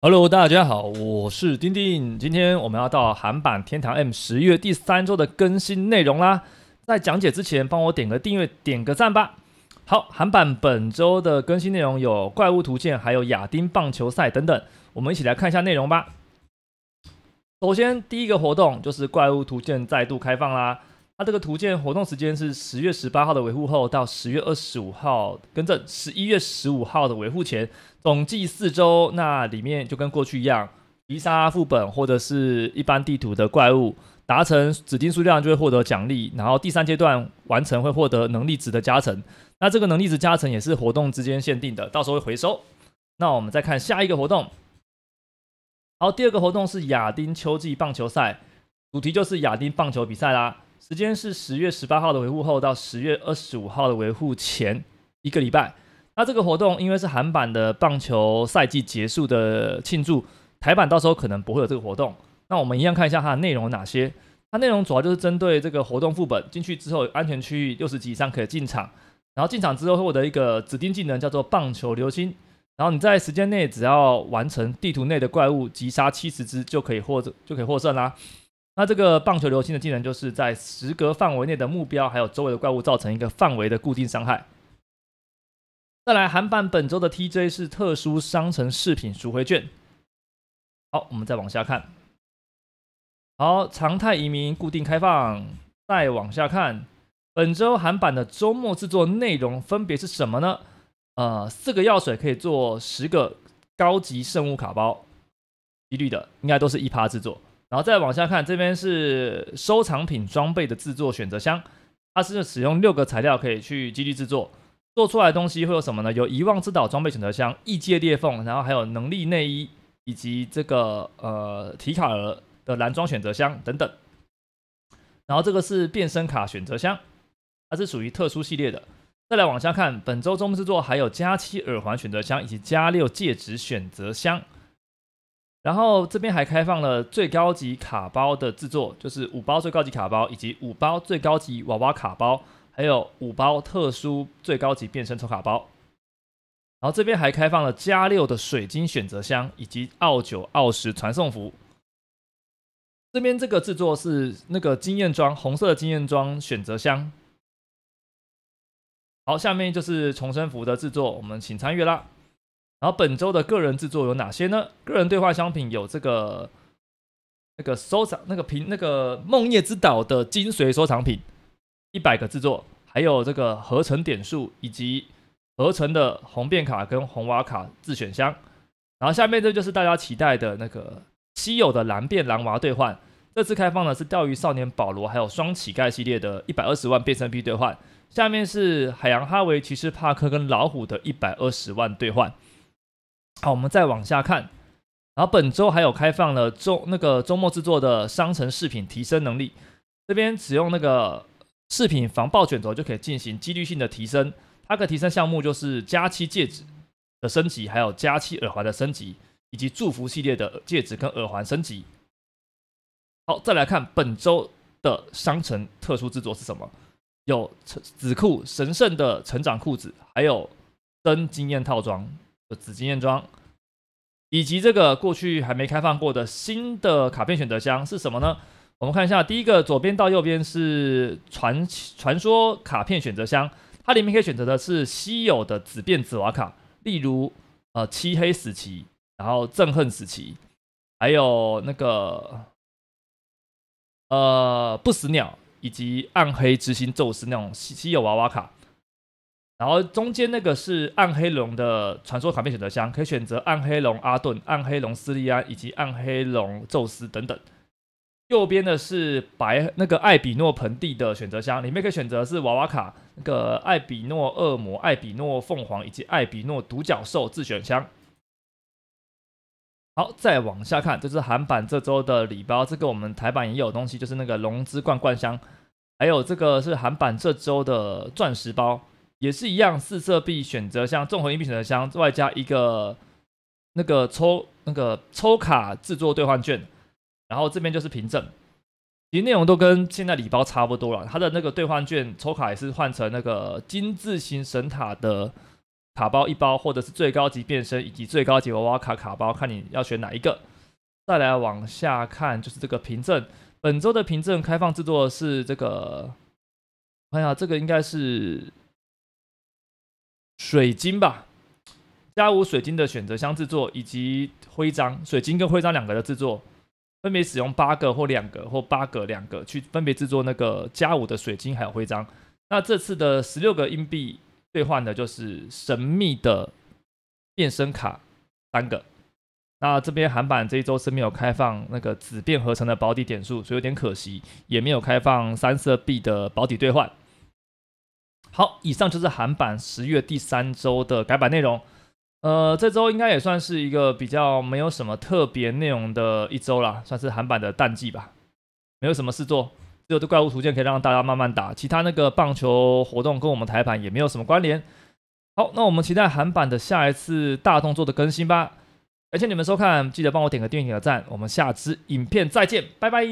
Hello，大家好，我是丁丁。今天我们要到韩版天堂 M 十一月第三周的更新内容啦。在讲解之前，帮我点个订阅，点个赞吧。好，韩版本周的更新内容有怪物图鉴，还有亚丁棒球赛等等。我们一起来看一下内容吧。首先，第一个活动就是怪物图鉴再度开放啦。它这个图鉴活动时间是十月十八号的维护后到十月二十五号，跟着十一月十五号的维护前，总计四周。那里面就跟过去一样，击杀副本或者是一般地图的怪物，达成指定数量就会获得奖励。然后第三阶段完成会获得能力值的加成。那这个能力值加成也是活动之间限定的，到时候会回收。那我们再看下一个活动。好，第二个活动是亚丁秋季棒球赛，主题就是亚丁棒球比赛啦。时间是十月十八号的维护后到十月二十五号的维护前一个礼拜。那这个活动因为是韩版的棒球赛季结束的庆祝，台版到时候可能不会有这个活动。那我们一样看一下它的内容有哪些。它内容主要就是针对这个活动副本，进去之后安全区域六十级以上可以进场，然后进场之后获得一个指定技能叫做棒球流星。然后你在时间内只要完成地图内的怪物击杀七十只就可以获得就可以获胜啦。那这个棒球流星的技能就是在十格范围内的目标，还有周围的怪物造成一个范围的固定伤害。再来，韩版本周的 TJ 是特殊商城饰品赎回券。好，我们再往下看。好，常态移民固定开放。再往下看，本周韩版的周末制作内容分别是什么呢？呃，四个药水可以做十个高级圣物卡包，几率的应该都是一趴制作。然后再往下看，这边是收藏品装备的制作选择箱，它是使用六个材料可以去基地制作，做出来东西会有什么呢？有遗忘之岛装备选择箱、异界裂缝，然后还有能力内衣以及这个呃提卡尔的蓝装选择箱等等。然后这个是变身卡选择箱，它是属于特殊系列的。再来往下看，本周周末制作还有加七耳环选择箱以及加六戒指选择箱。然后这边还开放了最高级卡包的制作，就是五包最高级卡包，以及五包最高级娃娃卡包，还有五包特殊最高级变身抽卡包。然后这边还开放了加六的水晶选择箱，以及奥九、奥十传送符。这边这个制作是那个经验装，红色经验装选择箱。好，下面就是重生符的制作，我们请参与啦。然后本周的个人制作有哪些呢？个人兑换商品有这个、那个收藏、那个平、那个梦夜之岛的精髓收藏品一百个制作，还有这个合成点数以及合成的红变卡跟红娃卡自选箱。然后下面这就是大家期待的那个稀有的蓝变狼娃兑换。这次开放的是钓鱼少年保罗还有双乞丐系列的一百二十万变身币兑换。下面是海洋哈维骑士帕克跟老虎的一百二十万兑换。好，我们再往下看，然后本周还有开放了周那个周末制作的商城饰品提升能力，这边只用那个饰品防爆卷轴就可以进行几率性的提升，它的提升项目就是加期戒指的升级，还有加期耳环的升级，以及祝福系列的戒指跟耳环升级。好，再来看本周的商城特殊制作是什么？有成紫裤神圣的成长裤子，还有灯经验套装。紫金验装，以及这个过去还没开放过的新的卡片选择箱是什么呢？我们看一下，第一个左边到右边是传传说卡片选择箱，它里面可以选择的是稀有的紫变紫娃卡，例如呃漆黑死期，然后憎恨死期，还有那个呃不死鸟以及暗黑之心宙斯那种稀稀有娃娃卡。然后中间那个是暗黑龙的传说卡片选择箱，可以选择暗黑龙阿顿、暗黑龙斯利安以及暗黑龙宙斯等等。右边的是白那个艾比诺盆地的选择箱，里面可以选择是娃娃卡、那个艾比诺恶魔、艾比诺凤凰以及艾比诺独角兽自选箱。好，再往下看，这是韩版这周的礼包，这个我们台版也有东西，就是那个龙之罐罐箱，还有这个是韩版这周的钻石包。也是一样，四色币选择箱、综合硬币选择箱，外加一个那个抽、那个抽卡制作兑换券，然后这边就是凭证。其实内容都跟现在礼包差不多了，它的那个兑换券抽卡也是换成那个金字形神塔的卡包一包，或者是最高级变身以及最高级娃娃卡卡包，看你要选哪一个。再来往下看，就是这个凭证。本周的凭证开放制作是这个，看一下这个应该是。水晶吧，加五水晶的选择箱制作以及徽章，水晶跟徽章两个的制作，分别使用八个或两个或八个两个去分别制作那个加五的水晶还有徽章。那这次的十六个硬币兑换的就是神秘的变身卡三个。那这边韩版这一周是没有开放那个紫变合成的保底点数，所以有点可惜，也没有开放三色币的保底兑换。好，以上就是韩版十月第三周的改版内容。呃，这周应该也算是一个比较没有什么特别内容的一周啦，算是韩版的淡季吧，没有什么事做，只有这怪物图鉴可以让大家慢慢打。其他那个棒球活动跟我们台盘也没有什么关联。好，那我们期待韩版的下一次大动作的更新吧。感谢你们收看，记得帮我点个订阅个赞。我们下次影片再见，拜拜。